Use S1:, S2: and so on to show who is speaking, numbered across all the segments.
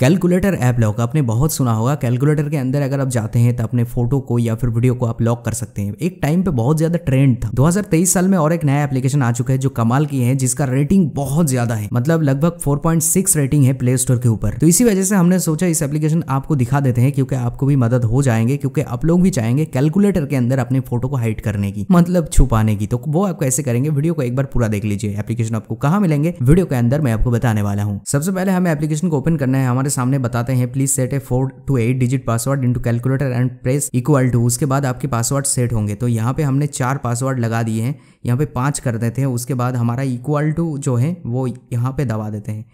S1: calculator app lock आपने बहुत सुना होगा कैलकुलेटर के अंदर अगर आप जाते हैं तो अपने फोटो को या फिर वीडियो को आप लॉक कर सकते हैं एक टाइम पे बहुत ज्यादा ट्रेंड था 2023 साल में और एक नया एप्लीकेशन आ चुका है जो कमाल की है जिसका रेटिंग बहुत ज्यादा है मतलब लगभग 4.6 रेटिंग है प्ले स्टोर के ऊपर तो इसी वजह से हमने सोचा इस एप्लीकेशन आपको दिखा देते हैं क्योंकि आपको भी मदद हो जाएंगे क्योंकि आप लोग भी चाहेंगे कैलकुलेटर के अंदर अपने फोटो को हाइड करने की मतलब छुपाने की तो वो आप कैसे करेंगे वीडियो को एक बार पूरा देख लीजिए एप्लीकेशन आपको कहा मिलेंगे वीडियो के अंदर मैं आपको बताने वाला हूँ सबसे पहले हमें एप्लीकेशन को ओपन करना है हमारे हमारे सामने बताते हैं please set a four to eight digit password to calculator and press equal to उसके बाद आपके पासवर्ड सेट होंगे तो यहाँ पे हमने चार पासवर्ड लगा दिए हैं यहाँ पे पांच कर देते हैं उसके बाद हमारा इक्वल टू जो है वो यहाँ पे दबा देते हैं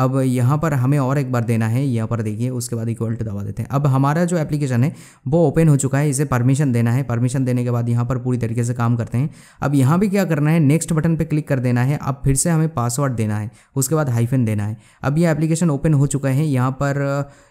S1: अब यहाँ पर हमें और एक बार देना है यहाँ पर देखिए उसके बाद इक्वल टू दबा देते हैं अब हमारा जो एप्लीकेशन है वो ओपन हो चुका है इसे परमिशन देना है परमिशन देने के बाद यहाँ पर पूरी तरीके से काम करते हैं अब यहाँ भी क्या करना है नेक्स्ट बटन पर क्लिक कर देना है अब फिर से हमें पासवर्ड देना है उसके बाद हाइफन देना है अब ये एप्लीकेशन ओपन हो चुका है यहाँ पर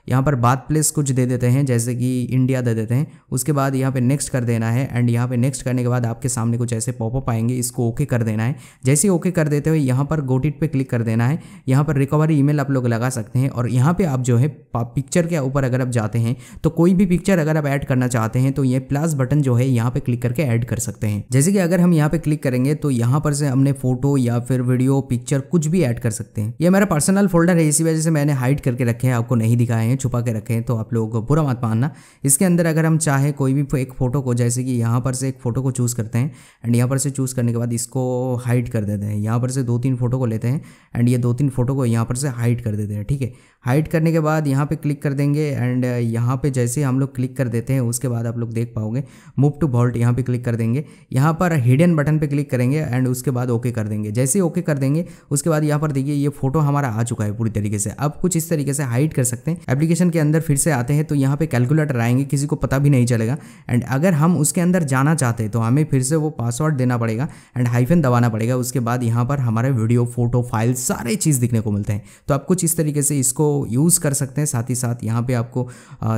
S1: यहाँ पर बात प्लेस कुछ दे देते हैं जैसे कि इंडिया दे देते हैं उसके बाद यहाँ पर नेक्स्ट कर देना है एंड यहाँ पर नेक्स्ट करने के बाद आपके सामने कुछ ऐसे पॉपअप आएंगे इसको ओके कर देना है जैसे ओके कर देते हुए यहाँ पर गोटिट पर क्लिक कर देना है यहाँ पर रिकवरी सारे ईमेल आप लोग लगा सकते हैं और यहाँ पे आप जो है पिक्चर के ऊपर अगर आप जाते हैं तो कोई भी पिक्चर अगर आप ऐड करना चाहते हैं तो ये प्लस बटन जो है यहाँ पे क्लिक करके ऐड कर सकते हैं जैसे कि अगर हम यहाँ पे क्लिक करेंगे तो यहाँ पर से हमने फोटो या फिर वीडियो पिक्चर कुछ भी ऐड कर सकते हैं ये मेरा पर्सनल फोल्डर है इसी वजह से मैंने हाइड करके रखे हैं आपको नहीं दिखाए हैं छुपा के रखे हैं तो आप लोगों को बुरा मत मानना इसके अंदर अगर हम चाहे कोई भी एक फोटो को जैसे कि यहाँ पर से एक फोटो को चूज़ करते हैं एंड यहाँ पर से चूज़ करने के बाद इसको हाइड कर देते हैं यहाँ पर से दो तीन फोटो को लेते हैं एंड ये दो तीन फोटो को यहाँ पर उसे हाइड कर देते हैं ठीक है हाइड करने के बाद यहाँ पे क्लिक कर देंगे एंड uh, यहाँ पे जैसे हम लोग क्लिक कर देते हैं उसके बाद आप लोग देख पाओगे मूव टू वॉल्ट यहाँ पे क्लिक कर देंगे यहाँ पर हिडन बटन पे क्लिक करेंगे एंड उसके बाद ओके कर देंगे जैसे ओके कर देंगे उसके बाद यहाँ पर देखिए ये फोटो हमारा आ चुका है पूरी तरीके से अब कुछ इस तरीके से हाइड कर सकते हैं एप्लीकेशन के अंदर फिर से आते हैं तो यहाँ पर कैलकुलेटर आएंगे किसी को पता भी नहीं चलेगा एंड अगर हम उसके अंदर जाना चाहते हैं तो हमें फिर से वो पासवर्ड देना पड़ेगा एंड हाइफन दबाना पड़ेगा उसके बाद यहाँ पर हमारे वीडियो फोटो फाइल सारे चीज़ दिखने को मिलते हैं तो आप कुछ इस तरीके से इसको यूज़ कर सकते हैं साथ ही साथ यहाँ पे आपको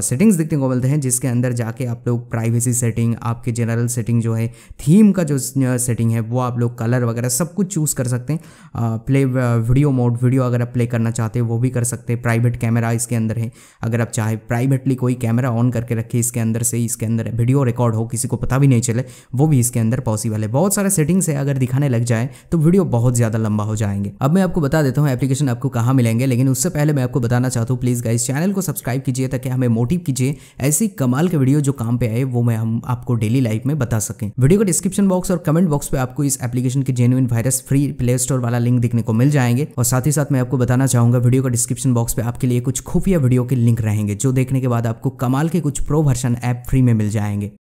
S1: सेटिंग्स देखने को मिलते हैं जिसके अंदर जाके आप लोग प्राइवेसी सेटिंग आपके जनरल सेटिंग जो है थीम का जो सेटिंग है वो आप लोग कलर वगैरह सब कुछ चूज़ कर सकते हैं प्ले वीडियो मोड वीडियो अगर आप प्ले करना चाहते हैं वो भी कर सकते हैं प्राइवेट कैमरा इसके अंदर है अगर आप चाहे प्राइवेटली कोई कैमरा ऑन करके रखे इसके अंदर से इसके अंदर वीडियो रिकॉर्ड हो किसी को पता भी नहीं चले वो भी इसके अंदर पॉसिबल है बहुत सारे सेटिंग्स है अगर दिखाने लग जाए तो वीडियो बहुत ज़्यादा लंबा हो जाएंगे अब मैं आपको बता देता हूँ एप्लीकेशन आपको कहाँ मिलेंगे लेकिन उससे पहले मैं आपको बताना चाहता हूँ प्लीज़ गाइस चैनल को सब्सक्राइब कीजिए ताकि हमें मोटिव कीजिए ऐसी कमाल के वीडियो जो काम पे आए वो मैं हम आपको डेली लाइफ में बता सकें वीडियो का डिस्क्रिप्शन बॉक्स और कमेंट बॉक्स पर आपको इस एप्लीकेशन के genuine virus free play store वाला लिंक देखने को मिल जाएंगे और साथ ही साथ मैं आपको बताना चाहूंगा वीडियो का डिस्क्रिप्शन बॉक्स पे आपके लिए कुछ खुफिया वीडियो के लिंक रहेंगे जो देखने के बाद आपको कमाल के कुछ प्रो वर्षन ऐप फ्री में मिल जाएंगे